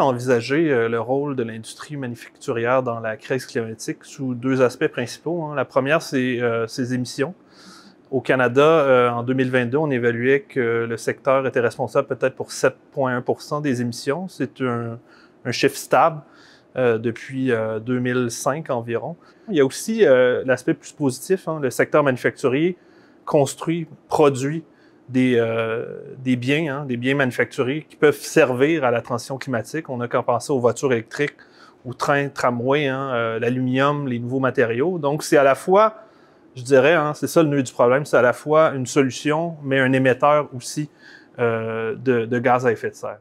envisager euh, le rôle de l'industrie manufacturière dans la crise climatique sous deux aspects principaux. Hein. La première, c'est euh, ses émissions. Au Canada, euh, en 2022, on évaluait que le secteur était responsable peut-être pour 7,1 des émissions. C'est un, chiffre stable. depuis 2005 environ. Il y a aussi l'aspect plus positif. Hein. le secteur manufacturier construit, produit des, euh, des biens, hein, des biens manufacturés qui peuvent servir à la transition climatique. On a qu'à penser aux voitures électriques, aux trains, tramways, hein, euh, l'aluminium, les nouveaux matériaux. Donc, c'est à la fois, je dirais, hein, c'est ça le nœud du problème, c'est à la fois une solution, mais un émetteur aussi euh, de, gaz à effet de serre.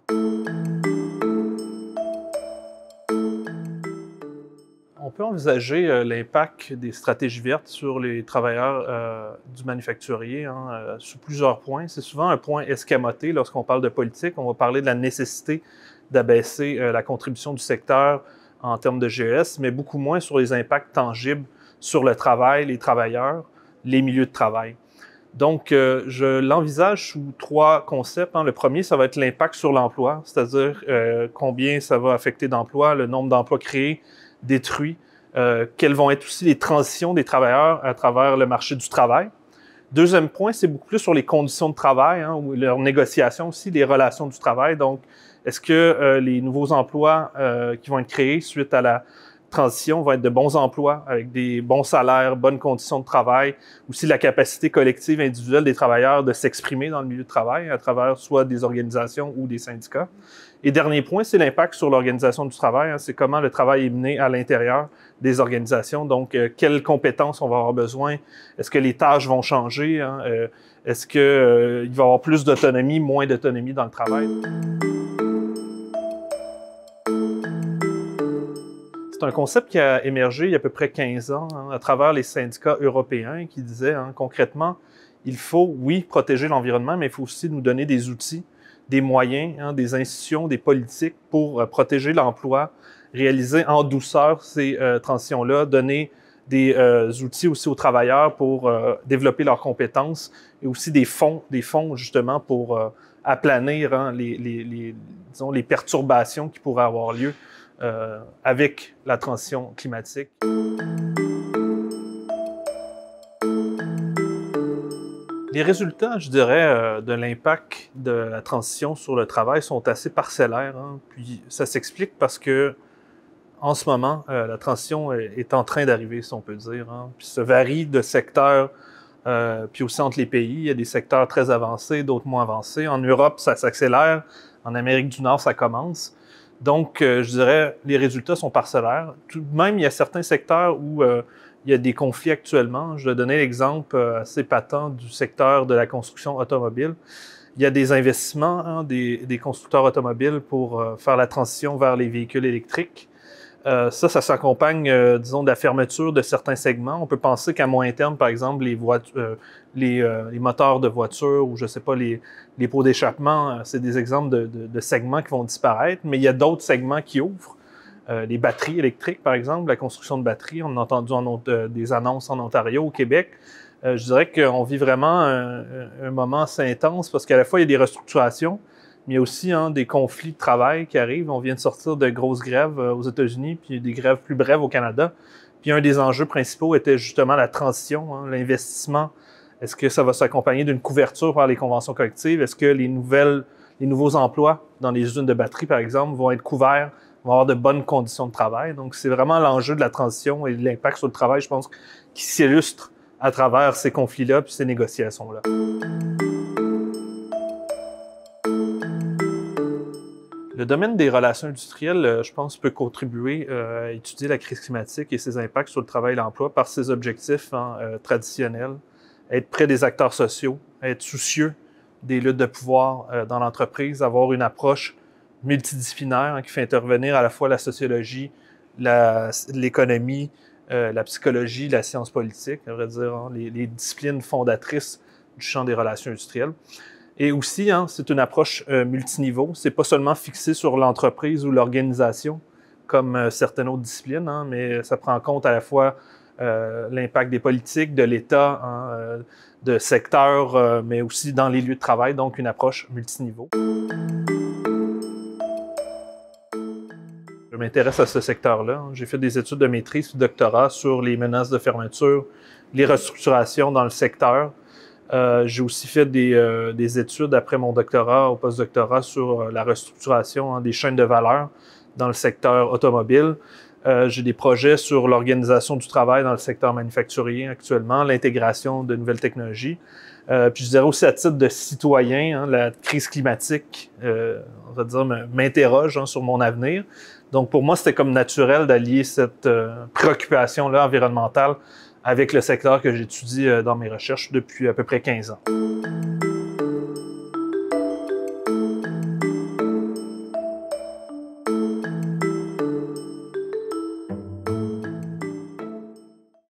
peut envisager euh, l'impact des stratégies vertes sur les travailleurs euh, du manufacturier hein, euh, sous plusieurs points. C'est souvent un point escamoté lorsqu'on parle de politique. On va parler de la nécessité d'abaisser la contribution du secteur en termes de GES, mais beaucoup moins sur les impacts tangibles sur le travail, les travailleurs, les milieux de travail. Donc, je l'envisage sous trois concepts. Hein. Le premier, ça va être l'impact sur l'emploi, c'est-à-dire combien ça va affecter d'emplois, le nombre d'emplois créés, détruits, euh, quelles vont être aussi les transitions des travailleurs à travers le marché du travail. Deuxième point, c'est beaucoup plus sur les conditions de travail hein, ou leur négociation aussi, les relations du travail. Donc, est-ce que euh, les nouveaux emplois euh, qui vont être créés suite à la, transition va être de bons emplois avec des bons salaires, bonnes conditions de travail, aussi la capacité collective individuelle des travailleurs de s'exprimer dans le milieu de travail à travers soit des organisations ou des syndicats. Et dernier point, c'est l'impact sur l'organisation du travail. Hein. c'est comment le travail est mené à l'intérieur des organisations. Donc, euh, quelles compétences on va avoir besoin? Est-ce que les tâches vont changer? Hein? Euh, est-ce qu'il euh, va y avoir plus d'autonomie, moins d'autonomie dans le travail? C'est un concept qui a émergé il y a à peu près 15 ans hein, à travers les syndicats européens qui disaient hein, concrètement, il faut, oui, protéger l'environnement, mais il faut aussi nous donner des outils, des moyens, hein, des institutions, des politiques pour euh, protéger l'emploi, réaliser en douceur ces euh, transitions-là, donner des euh, outils aussi aux travailleurs pour développer leurs compétences et aussi des fonds, des fonds justement pour aplanir les perturbations qui pourraient avoir lieu euh, avec la transition climatique. Les résultats, je dirais, euh, de l'impact de la transition sur le travail sont assez parcellaires. Hein. Puis ça s'explique parce que en ce moment, euh, la transition est, en train d'arriver, si on peut dire. Hein. Puis ça varie de secteur, puis aussi entre les pays. Il y a des secteurs très avancés, d'autres moins avancés. En Europe, ça s'accélère. En Amérique du Nord, ça commence. Donc, euh, je dirais, les résultats sont parcellaires. Tout de même, il y a certains secteurs où euh, il y a des conflits actuellement. Je vais donner l'exemple euh, assez patent du secteur de la construction automobile. Il y a des investissements hein, des, constructeurs automobiles pour faire la transition vers les véhicules électriques. Euh, ça, ça s'accompagne, euh, disons, de la fermeture de certains segments. On peut penser qu'à moyen terme, par exemple, les, euh, les, les, moteurs de voitures ou, je ne sais pas, les, les pots d'échappement, c'est des exemples de, de, de, segments qui vont disparaître, mais il y a d'autres segments qui ouvrent. les batteries électriques, par exemple, la construction de batteries, on a entendu des annonces en Ontario, au Québec. je dirais qu'on vit vraiment un, un moment assez intense parce qu'à la fois, il y a des restructurations, mais il y a aussi hein, des conflits de travail qui arrivent. On vient de sortir de grosses grèves euh, aux États-Unis, puis des grèves plus brèves au Canada. Puis un des enjeux principaux était justement la transition, hein, l'investissement. Est-ce que ça va s'accompagner d'une couverture par les conventions collectives? Est-ce que les nouvelles, les nouveaux emplois dans les usines de batterie, par exemple, vont être couverts, vont avoir de bonnes conditions de travail? Donc, c'est vraiment l'enjeu de la transition et de l'impact sur le travail, je pense, qui s'illustre à travers ces conflits-là puis ces négociations-là. Le domaine des relations industrielles, euh, je pense, peut contribuer euh, à étudier la crise climatique et ses impacts sur le travail et l'emploi par ses objectifs hein, euh, traditionnels, être près des acteurs sociaux, être soucieux des luttes de pouvoir dans l'entreprise, avoir une approche multidisciplinaire hein, qui fait intervenir à la fois la sociologie, l'économie, la psychologie, la science politique, à dire, hein, les, disciplines fondatrices du champ des relations industrielles. Et aussi, hein, c'est une approche multiniveau. Euh, multiniveau. C'est pas seulement fixé sur l'entreprise ou l'organisation, comme euh, certaines autres disciplines, hein, mais ça prend en compte à la fois euh, l'impact des politiques, de l'État, hein, de secteurs, mais aussi dans les lieux de travail, donc une approche multiniveau. Je m'intéresse à ce secteur-là. J'ai fait des études de maîtrise et doctorat sur les menaces de fermeture, les restructurations dans le secteur, euh, j'ai aussi fait euh, des, études après mon doctorat au postdoctorat sur euh, la restructuration hein, des chaînes de valeur dans le secteur automobile. j'ai des projets sur l'organisation du travail dans le secteur manufacturier actuellement, l'intégration de nouvelles technologies. puis je dirais aussi à titre de citoyen, hein, la crise climatique, on va dire, m'interroge hein, sur mon avenir. Donc pour moi, c'était comme naturel d'allier cette préoccupation-là environnementale avec le secteur que j'étudie euh, dans mes recherches depuis à peu près 15 ans.